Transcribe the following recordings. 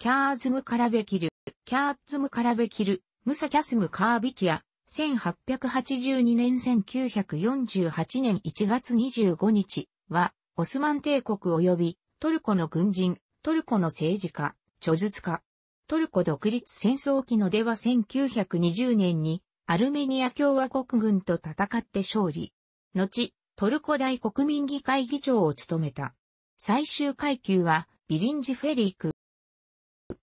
キャーズムカラベキル、キャーズムカラベキル、ムサキャスムカービキア、1882年1948年1月25日は、オスマン帝国及びトルコの軍人、トルコの政治家、著述家。トルコ独立戦争期のでは1920年にアルメニア共和国軍と戦って勝利。後、トルコ大国民議会議長を務めた。最終階級はビリンジ・フェリーク。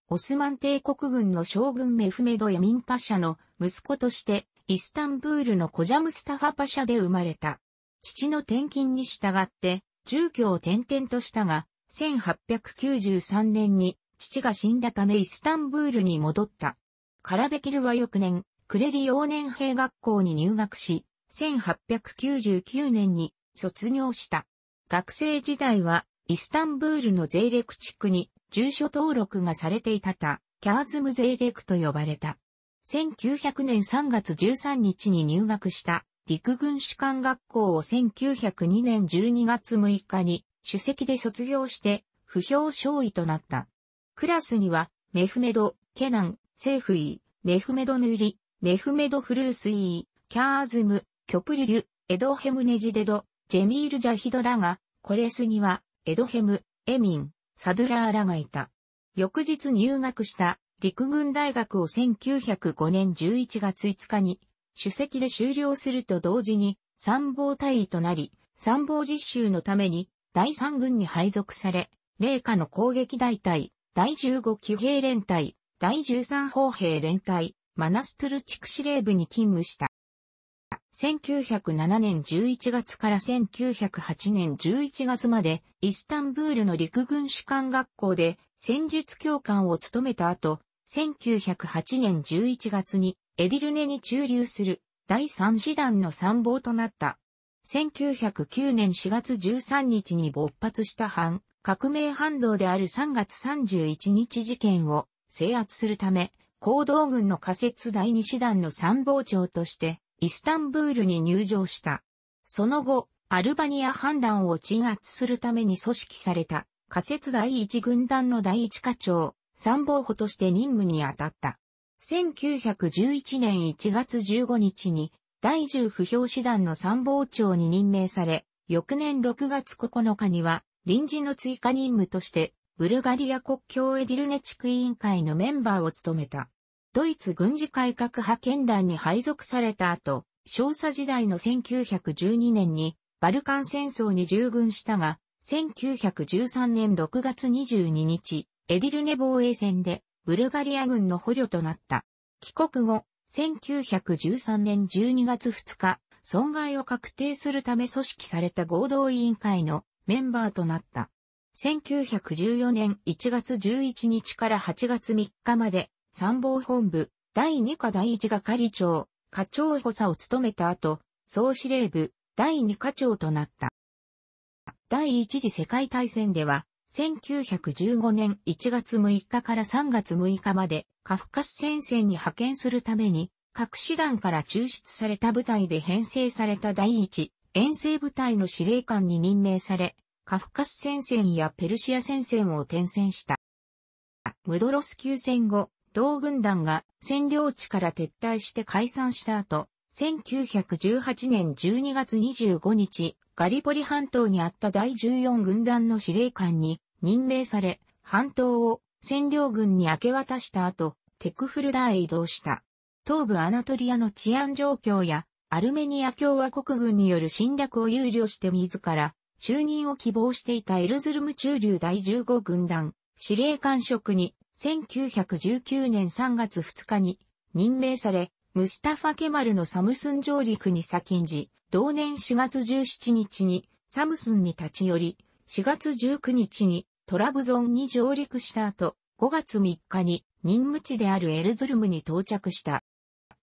オスマン帝国軍の将軍メフメド・ヤミンパシャの息子として、イスタンブールのコジャムスタファパシャで生まれた。父の転勤に従って、住居を転々としたが、1893年に父が死んだためイスタンブールに戻った。カラベキルは翌年、クレリ幼年兵学校に入学し、1899年に卒業した。学生時代はイスタンブールの税レク地区に住所登録がされていたた、キャーズムゼーレクと呼ばれた。1900年3月13日に入学した陸軍士官学校を1902年12月6日に主席で卒業して不評少尉となった。クラスにはメフメド、ケナン、セーフイー、メフメドヌリ、メフメドフルースイー、キャーズム、キョプリリュ、エドヘムネジデド、ジェミール・ジャヒドラが、コレスには、エドヘム、エミン、サドゥラーらがいた。翌日入学した陸軍大学を1905年11月5日に主席で終了すると同時に参謀隊員となり、参謀実習のために第3軍に配属され、霊下の攻撃大隊、第15騎兵連隊、第13砲兵連隊、マナストゥル地区司令部に勤務した。1907年11月から1908年11月まで、イスタンブールの陸軍士官学校で戦術教官を務めた後、1908年11月にエディルネに駐留する第三師団の参謀となった。1909年4月13日に勃発した反革命反動である3月31日事件を制圧するため、行動軍の仮設第二師団の参謀長としてイスタンブールに入場した。その後、アルバニア反乱を鎮圧するために組織された仮設第一軍団の第一課長、参謀補として任務に当たった。1911年1月15日に第10不評師団の参謀長に任命され、翌年6月9日には臨時の追加任務としてブルガリア国境エディルネ地区委員会のメンバーを務めた。ドイツ軍事改革派遣団に配属された後、少佐時代の1912年にバルカン戦争に従軍したが、1913年6月22日、エディルネ防衛戦でブルガリア軍の捕虜となった。帰国後、1913年12月2日、損害を確定するため組織された合同委員会のメンバーとなった。1914年1月11日から8月3日まで参謀本部、第2課第1係長、課長補佐を務めた後、総司令部、第2課長となった。第一次世界大戦では、1915年1月6日から3月6日まで、カフカス戦線に派遣するために、各師団から抽出された部隊で編成された第一、遠征部隊の司令官に任命され、カフカス戦線やペルシア戦線を転戦した。ムドロス級戦後、同軍団が占領地から撤退して解散した後、1918年12月25日、ガリポリ半島にあった第14軍団の司令官に任命され、半島を占領軍に明け渡した後、テクフルダへ移動した。東部アナトリアの治安状況や、アルメニア共和国軍による侵略を憂慮して自ら、就任を希望していたエルズルム中流第15軍団、司令官職に1919年3月2日に任命され、ムスタファ・ケマルのサムスン上陸に先んじ、同年4月17日にサムスンに立ち寄り、4月19日にトラブゾンに上陸した後、5月3日に任務地であるエルズルムに到着した。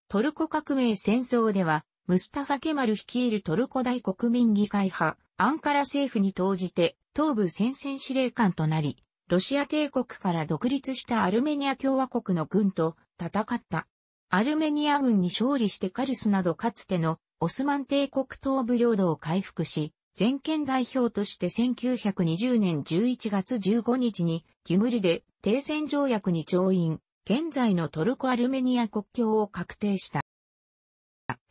トルコ革命戦争では、ムスタファ・ケマル率いるトルコ大国民議会派、アンカラ政府に投じて、東部戦線司令官となり、ロシア帝国から独立したアルメニア共和国の軍と戦った。アルメニア軍に勝利してカルスなどかつてのオスマン帝国東部領土を回復し、全権代表として1920年11月15日にキムリで停戦条約に調印、現在のトルコ・アルメニア国境を確定した。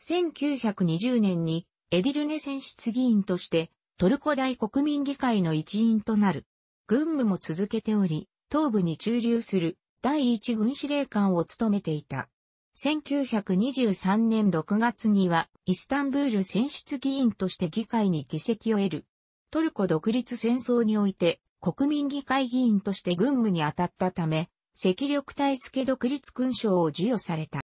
1920年にエディルネ選出議員としてトルコ大国民議会の一員となる。軍務も続けており、東部に駐留する第一軍司令官を務めていた。1923年6月には、イスタンブール選出議員として議会に議席を得る。トルコ独立戦争において、国民議会議員として軍務に当たったため、赤力隊付独立勲章を授与された。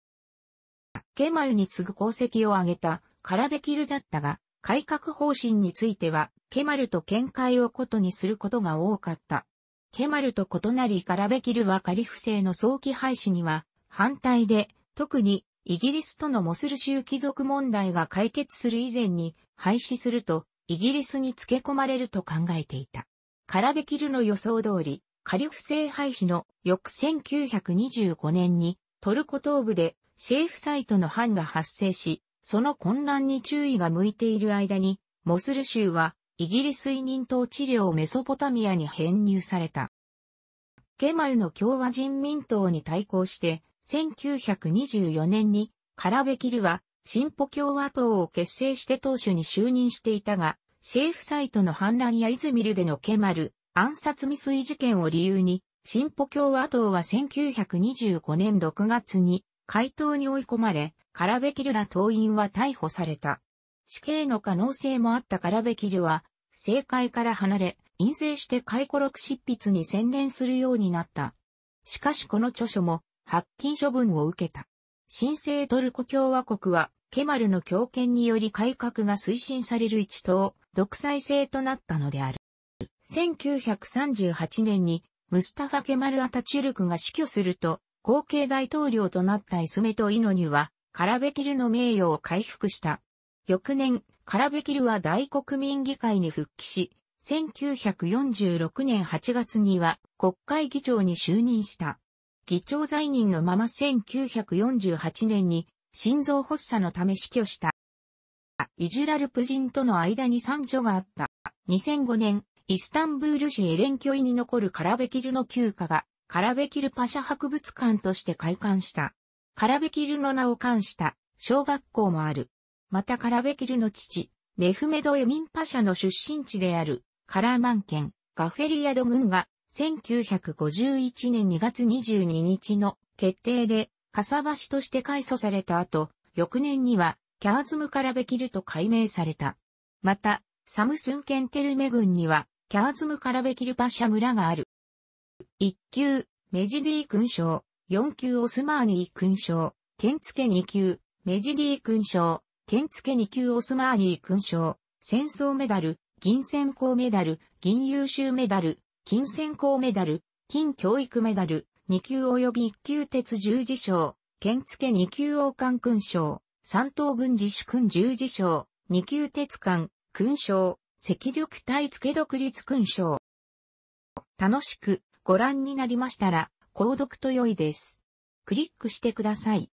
ケマルに次ぐ功績を挙げたカラベキルだったが、改革方針については、ケマルと見解を異にすることが多かった。ケマルと異なりカラベキルはカリフ制の早期廃止には反対で、特にイギリスとのモスル州貴族問題が解決する以前に廃止するとイギリスに付け込まれると考えていた。カラベキルの予想通り、カリフ制廃止の翌1925年にトルコ東部でシェーフサイトの藩が発生し、その混乱に注意が向いている間に、モスル州はイギリス委任統治領メソポタミアに編入された。ケマルの共和人民党に対抗して、1924年にカラベキルは進歩共和党を結成して党首に就任していたが、シェーフサイトの反乱やイズミルでのケマル暗殺未遂事件を理由に、進歩共和党は1925年6月に回答に追い込まれ、カラベキルら党員は逮捕された。死刑の可能性もあったカラベキルは、政界から離れ、陰性して回顧録執筆に専念するようになった。しかしこの著書も、発禁処分を受けた。新生トルコ共和国は、ケマルの強権により改革が推進される一党、独裁制となったのである。1938年に、ムスタファ・ケマル・アタチュルクが死去すると、後継大統領となったイスメト・イノニュは、カラベキルの名誉を回復した。翌年、カラベキルは大国民議会に復帰し、1946年8月には国会議長に就任した。議長在任のまま1948年に心臓発作のため死去した。イジュラルプ人との間に三女があった。2005年、イスタンブール市エレン教に残るカラベキルの旧家が、カラベキルパシャ博物館として開館した。カラベキルの名を冠した小学校もある。またカラベキルの父、メフメド・エミンパシャの出身地であるカラーマン県ガフェリアド軍が1951年2月22日の決定でカサバシとして改組された後、翌年にはキャーズムカラベキルと改名された。また、サムスンケンテルメ軍にはキャーズムカラベキルパシャ村がある。一級、メジディ勲章。4級オスマーニー勲章、剣付2級、メジディー勲章、剣付2級オスマーニー勲章、戦争メダル、銀線鋼メダル、銀優秀メダル、金線鋼メダル、金教育メダル、2級及び1級鉄十字章、剣付2級王冠勲章、三等軍自主勲十字章、2級鉄冠、勲章、赤力隊付独立勲章。楽しくご覧になりましたら、購読と良いです。クリックしてください。